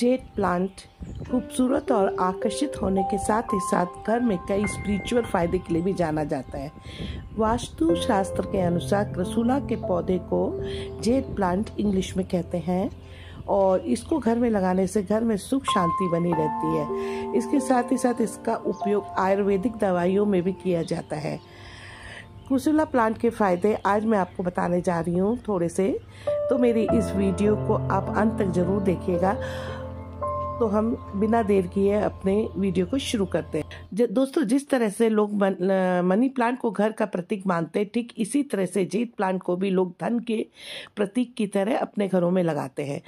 jade plant खूबसूरत और आकर्षित होने के साथ ही साथ घर में कई स्पिरिचुअल फायदे के लिए भी जाना जाता है वास्तु शास्त्र के अनुसार क्रसूला के पौधे को जेट प्लांट इंग्लिश में कहते हैं और इसको घर में लगाने से घर में सुख शांति बनी रहती है इसके साथ ही साथ इसका उपयोग आयुर्वेदिक दवाइयों में भी किया जाता है कुसुला प्लांट के फ़ायदे आज मैं आपको बताने जा रही हूँ थोड़े से तो मेरी इस वीडियो को आप अंत तक ज़रूर देखिएगा तो हम बिना देर किए अपने वीडियो को शुरू करते हैं दोस्तों जिस तरह से लोग मनी प्लांट को घर का प्रतीक मानते हैं ठीक इसी तरह से जीत प्लांट को भी लोग धन के प्रतीक की तरह अपने घरों में लगाते हैं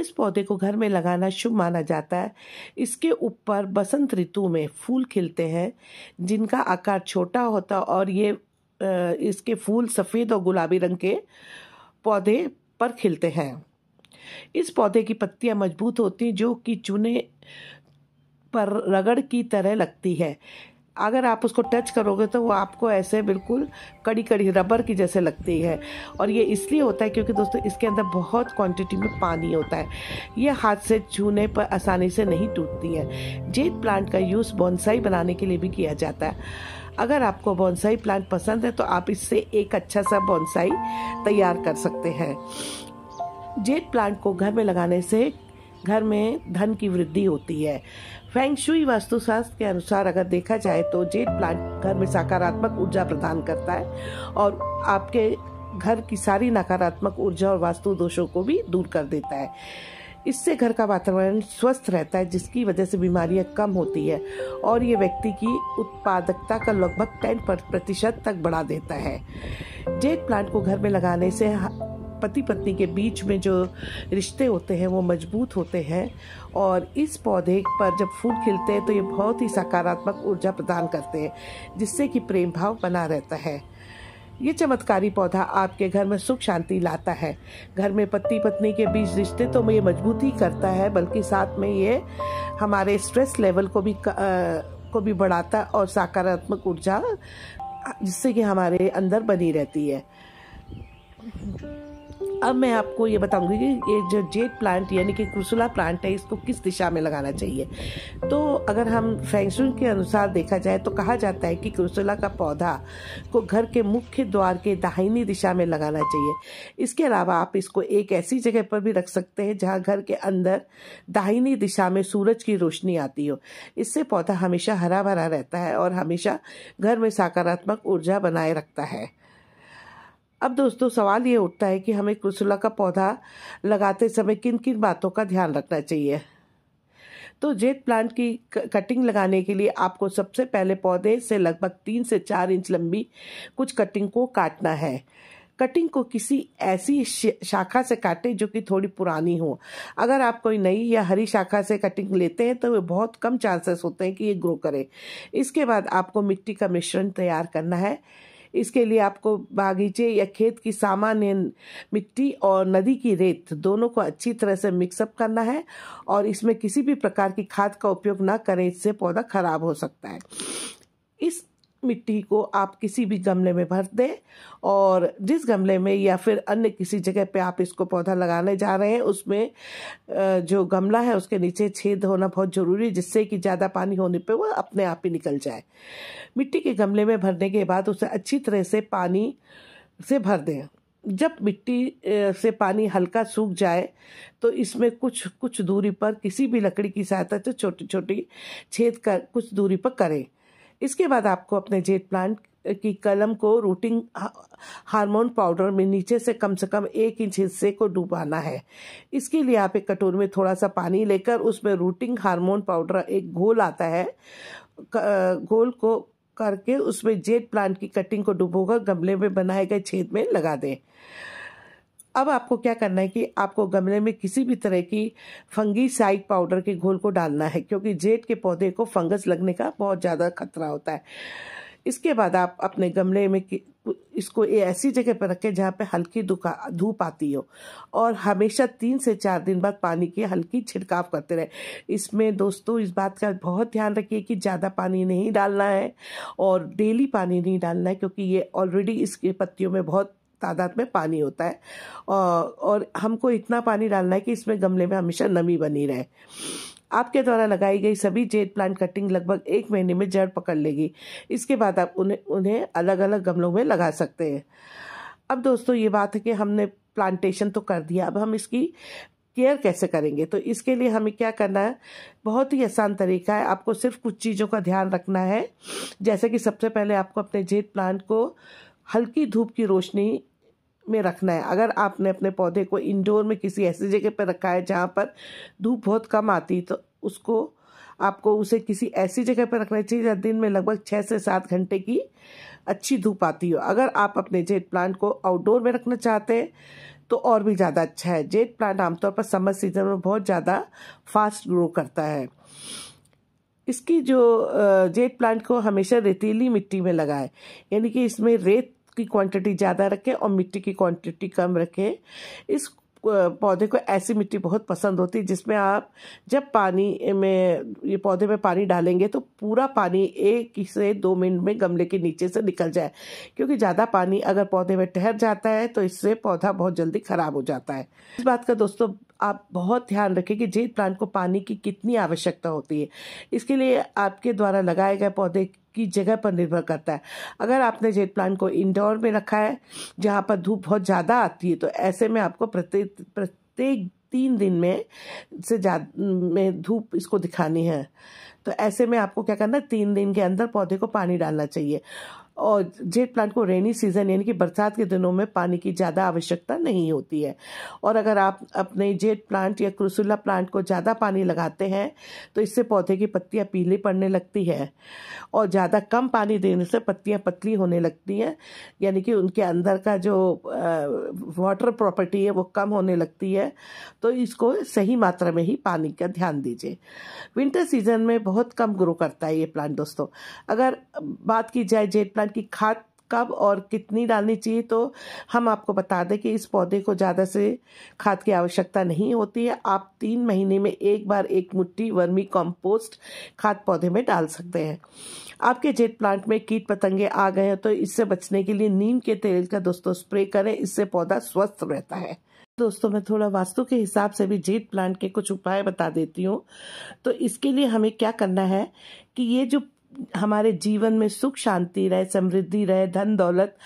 इस पौधे को घर में लगाना शुभ माना जाता है इसके ऊपर बसंत ऋतु में फूल खिलते हैं जिनका आकार छोटा होता और ये इसके फूल सफ़ेद और गुलाबी रंग के पौधे पर खिलते हैं इस पौधे की पत्तियां मजबूत होती हैं जो कि चूने पर रगड़ की तरह लगती है अगर आप उसको टच करोगे तो वो आपको ऐसे बिल्कुल कड़ी कड़ी रबर की जैसे लगती है और ये इसलिए होता है क्योंकि दोस्तों इसके अंदर बहुत क्वांटिटी में पानी होता है ये हाथ से छूने पर आसानी से नहीं टूटती है जेट प्लांट का यूज़ बॉन्साई बनाने के लिए भी किया जाता है अगर आपको बॉन्साई प्लांट पसंद है तो आप इससे एक अच्छा सा बॉन्साई तैयार कर सकते हैं जेट प्लांट को घर में लगाने से घर में धन की वृद्धि होती है फेंगशुई वास्तुशास्त्र के अनुसार अगर देखा जाए तो जेट प्लांट घर में सकारात्मक ऊर्जा प्रदान करता है और आपके घर की सारी नकारात्मक ऊर्जा और वास्तु दोषों को भी दूर कर देता है इससे घर का वातावरण स्वस्थ रहता है जिसकी वजह से बीमारियां कम होती है और ये व्यक्ति की उत्पादकता का लगभग टेन प्रतिशत तक बढ़ा देता है जेट प्लांट को घर में लगाने से पति पत्नी के बीच में जो रिश्ते होते हैं वो मजबूत होते हैं और इस पौधे पर जब फूल खिलते हैं तो ये बहुत ही सकारात्मक ऊर्जा प्रदान करते हैं जिससे कि प्रेम भाव बना रहता है ये चमत्कारी पौधा आपके घर में सुख शांति लाता है घर में पति पत्नी के बीच रिश्ते तो ये मजबूत ही करता है बल्कि साथ में ये हमारे स्ट्रेस लेवल को भी आ, को भी बढ़ाता है और सकारात्मक ऊर्जा जिससे कि हमारे अंदर बनी रहती है अब मैं आपको ये बताऊंगी कि ये जो जेट प्लांट यानी कि कुरसुला प्लांट है इसको किस दिशा में लगाना चाहिए तो अगर हम फैंगशुन के अनुसार देखा जाए तो कहा जाता है कि कुरसुला का पौधा को घर के मुख्य द्वार के दाहिनी दिशा में लगाना चाहिए इसके अलावा आप इसको एक ऐसी जगह पर भी रख सकते हैं जहाँ घर के अंदर दाहिनी दिशा में सूरज की रोशनी आती हो इससे पौधा हमेशा हरा भरा रहता है और हमेशा घर में सकारात्मक ऊर्जा बनाए रखता है अब दोस्तों सवाल ये उठता है कि हमें कुसुला का पौधा लगाते समय किन किन बातों का ध्यान रखना चाहिए तो जेट प्लांट की कटिंग लगाने के लिए आपको सबसे पहले पौधे से लगभग तीन से चार इंच लंबी कुछ कटिंग को काटना है कटिंग को किसी ऐसी शाखा से काटें जो कि थोड़ी पुरानी हो अगर आप कोई नई या हरी शाखा से कटिंग लेते हैं तो वे बहुत कम चांसेस होते हैं कि ये ग्रो करे इसके बाद आपको मिट्टी का मिश्रण तैयार करना है इसके लिए आपको बागीचे या खेत की सामान्य मिट्टी और नदी की रेत दोनों को अच्छी तरह से मिक्सअप करना है और इसमें किसी भी प्रकार की खाद का उपयोग ना करें इससे पौधा खराब हो सकता है इस मिट्टी को आप किसी भी गमले में भर दें और जिस गमले में या फिर अन्य किसी जगह पे आप इसको पौधा लगाने जा रहे हैं उसमें जो गमला है उसके नीचे छेद होना बहुत ज़रूरी है जिससे कि ज़्यादा पानी होने पे वह अपने आप ही निकल जाए मिट्टी के गमले में भरने के बाद उसे अच्छी तरह से पानी से भर दें जब मिट्टी से पानी हल्का सूख जाए तो इसमें कुछ कुछ दूरी पर किसी भी लकड़ी की सहायता से छोटी छोटी छेद कर कुछ दूरी पर करें इसके बाद आपको अपने जेट प्लांट की कलम को रूटिंग हार्मोन पाउडर में नीचे से कम से कम एक इंच हिस्से को डुबाना है इसके लिए आप एक कटोर में थोड़ा सा पानी लेकर उसमें रूटिंग हार्मोन पाउडर एक घोल आता है घोल को करके उसमें जेट प्लांट की कटिंग को डुबोकर गमले में बनाए गए छेद में लगा दें अब आपको क्या करना है कि आपको गमले में किसी भी तरह की फंगी साइड पाउडर के घोल को डालना है क्योंकि जेट के पौधे को फंगस लगने का बहुत ज़्यादा खतरा होता है इसके बाद आप अपने गमले में इसको ऐसी जगह पर रखें जहाँ पे हल्की धूप आती हो और हमेशा तीन से चार दिन बाद पानी की हल्की छिड़काव करते रहे इसमें दोस्तों इस बात का बहुत ध्यान रखिए कि ज़्यादा पानी नहीं डालना है और डेली पानी नहीं डालना है क्योंकि ये ऑलरेडी इसके पत्तियों में बहुत तादाद में पानी होता है और हमको इतना पानी डालना है कि इसमें गमले में हमेशा नमी बनी रहे आपके द्वारा लगाई गई सभी जेड प्लांट कटिंग लगभग एक महीने में जड़ पकड़ लेगी इसके बाद आप उन्हें उन्हें अलग अलग गमलों में लगा सकते हैं अब दोस्तों ये बात है कि हमने प्लांटेशन तो कर दिया अब हम इसकी केयर कैसे करेंगे तो इसके लिए हमें क्या करना है बहुत ही आसान तरीका है आपको सिर्फ कुछ चीज़ों का ध्यान रखना है जैसे कि सबसे पहले आपको अपने जेड प्लांट को हल्की धूप की रोशनी में रखना है अगर आपने अपने पौधे को इंडोर में किसी ऐसी जगह पर रखा है जहाँ पर धूप बहुत कम आती तो उसको आपको उसे किसी ऐसी जगह पर रखना चाहिए जहाँ दिन में लगभग छः से सात घंटे की अच्छी धूप आती हो अगर आप अपने जेट प्लांट को आउटडोर में रखना चाहते हैं तो और भी ज़्यादा अच्छा है जेट प्लांट आमतौर पर समर सीजन में बहुत ज़्यादा फास्ट ग्रो करता है इसकी जो जेट प्लांट को हमेशा रेतीली मिट्टी में लगाए यानी कि इसमें रेत की क्वांटिटी ज़्यादा रखें और मिट्टी की क्वांटिटी कम रखें इस पौधे को ऐसी मिट्टी बहुत पसंद होती है जिसमें आप जब पानी में ये पौधे में पानी डालेंगे तो पूरा पानी एक से दो मिनट में गमले के नीचे से निकल जाए क्योंकि ज़्यादा पानी अगर पौधे में ठहर जाता है तो इससे पौधा बहुत जल्दी ख़राब हो जाता है इस बात का दोस्तों आप बहुत ध्यान रखें कि जेड प्लांट को पानी की कितनी आवश्यकता होती है इसके लिए आपके द्वारा लगाए गए पौधे की जगह पर निर्भर करता है अगर आपने जेट प्लांट को इंडोर में रखा है जहाँ पर धूप बहुत ज़्यादा आती है तो ऐसे में आपको प्रत्येक प्रत्येक तीन दिन में से में धूप इसको दिखानी है तो ऐसे में आपको क्या करना है तीन दिन के अंदर पौधे को पानी डालना चाहिए और जेट प्लांट को रेनी सीजन यानी कि बरसात के दिनों में पानी की ज़्यादा आवश्यकता नहीं होती है और अगर आप अपने जेट प्लांट या क्रसुल्ला प्लांट को ज़्यादा पानी लगाते हैं तो इससे पौधे की पत्तियाँ पीली पड़ने लगती है और ज़्यादा कम पानी देने से पत्तियाँ पतली होने लगती हैं यानी कि उनके अंदर का जो वाटर प्रॉपर्टी है वो कम होने लगती है तो इसको सही मात्रा में ही पानी का ध्यान दीजिए विंटर सीजन में बहुत कम ग्रो करता है ये प्लांट दोस्तों अगर बात की जाए जेट प्लांट प्लांट की खाद कब और कितनी डालनी चाहिए तो हम आपको बता दें कि इस पौधे को ज़्यादा से खाद की आवश्यकता नहीं होती है आप तीन महीने में एक बार एक मुट्ठी वर्मी कंपोस्ट खाद पौधे में डाल सकते हैं आपके जेट प्लांट में कीट पतंगे आ गए हैं तो इससे बचने के लिए नीम के तेल का दोस्तों स्प्रे करें इससे पौधा स्वस्थ रहता है दोस्तों मैं थोड़ा वास्तु के हिसाब से भी जेट प्लांट के कुछ उपाय बता देती हूँ तो इसके लिए हमें क्या करना है कि ये जो हमारे जीवन में सुख शांति रहे समृद्धि रहे धन दौलत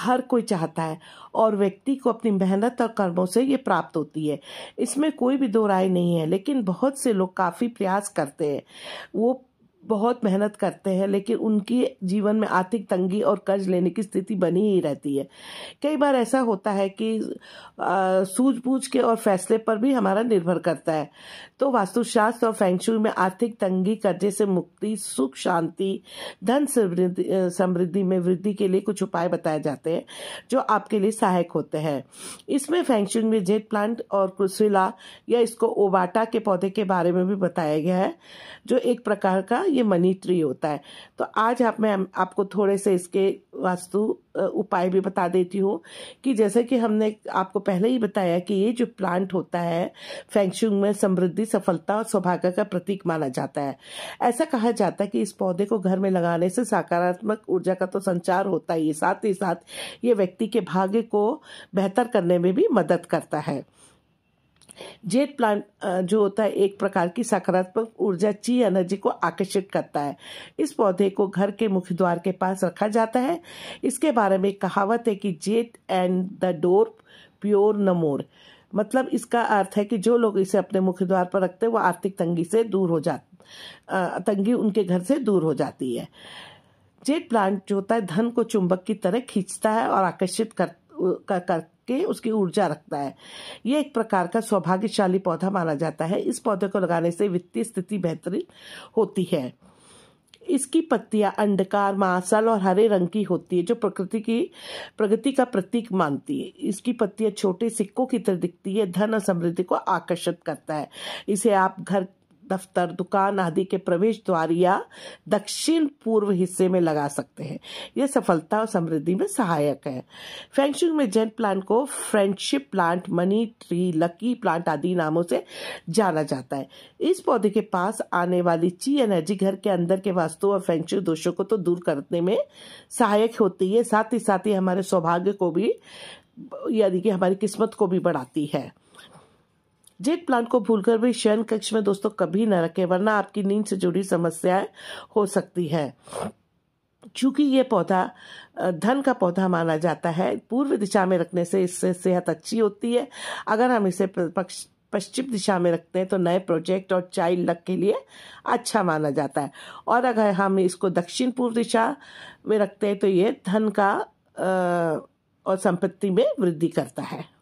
हर कोई चाहता है और व्यक्ति को अपनी मेहनत और कर्मों से ये प्राप्त होती है इसमें कोई भी दो राय नहीं है लेकिन बहुत से लोग काफ़ी प्रयास करते हैं वो बहुत मेहनत करते हैं लेकिन उनकी जीवन में आर्थिक तंगी और कर्ज लेने की स्थिति बनी ही रहती है कई बार ऐसा होता है कि सूझबूझ के और फैसले पर भी हमारा निर्भर करता है तो वास्तुशास्त्र और फैंगशुई में आर्थिक तंगी कर्जे से मुक्ति सुख शांति धन समृद्धि में वृद्धि के लिए कुछ उपाय बताए जाते हैं जो आपके लिए सहायक होते हैं इसमें फैंगशुई में जेट प्लांट और क्रुसिला या इसको ओबाटा के पौधे के बारे में भी बताया गया है जो एक प्रकार का ये मनी ट्री होता है तो आज आप मैं आपको थोड़े से इसके वास्तु उपाय भी बता देती हूँ कि जैसे कि हमने आपको पहले ही बताया कि ये जो प्लांट होता है फेंगशुंग में समृद्धि सफलता और सौभाग्य का प्रतीक माना जाता है ऐसा कहा जाता है कि इस पौधे को घर में लगाने से सकारात्मक ऊर्जा का तो संचार होता ही साथ ही साथ ये व्यक्ति के भाग्य को बेहतर करने में भी मदद करता है जेट प्लांट जो होता है एक प्रकार की सकारात्मक ऊर्जा ची एनर्जी को आकर्षित करता है इस पौधे को घर के मुख्य द्वार के पास रखा जाता है इसके बारे में कहावत है कि jade and the door poor no more मतलब इसका अर्थ है कि जो लोग इसे अपने मुख्य द्वार पर रखते हैं वो आर्थिक तंगी से दूर हो जा तंगी उनके घर से दूर हो जाती है जेट प्लांट जो होता है धन को चुंबक की तरह खींचता है और आकर्षित कर, कर, कर के उसकी ऊर्जा रखता है ये एक प्रकार का सौभाग्यशाली पौधा माना जाता है इस पौधे को लगाने से वित्तीय स्थिति बेहतरी होती है इसकी पत्तियां अंडकार मांसल और हरे रंग की होती है जो प्रकृति की प्रगति का प्रतीक मानती है इसकी पत्तियां छोटे सिक्कों की तरह दिखती है धन और समृद्धि को आकर्षित करता है इसे आप घर दफ्तर दुकान आदि के प्रवेश द्वार या दक्षिण पूर्व हिस्से में लगा सकते हैं यह सफलता और समृद्धि में सहायक है फेंगशुंग में जैन प्लांट को friendship plant money tree lucky plant आदि नामों से जाना जाता है इस पौधे के पास आने वाली ची एनर्जी घर के अंदर के वास्तु और फेंगशुंग दोषों को तो दूर करने में सहायक होती है साथ ही साथ ही हमारे सौभाग्य को भी यानी कि हमारी किस्मत को भी बढ़ाती है जेट प्लांट को भूलकर भी शयन कक्ष में दोस्तों कभी न रखें वरना आपकी नींद से जुड़ी समस्याएं हो सकती हैं क्योंकि ये पौधा धन का पौधा माना जाता है पूर्व दिशा में रखने से इससे सेहत अच्छी होती है अगर हम इसे पक्ष पश्चिम दिशा में रखते हैं तो नए प्रोजेक्ट और चाइल्ड लक के लिए अच्छा माना जाता है और अगर हम इसको दक्षिण पूर्व दिशा में रखते हैं तो ये धन का आ, और संपत्ति में वृद्धि करता है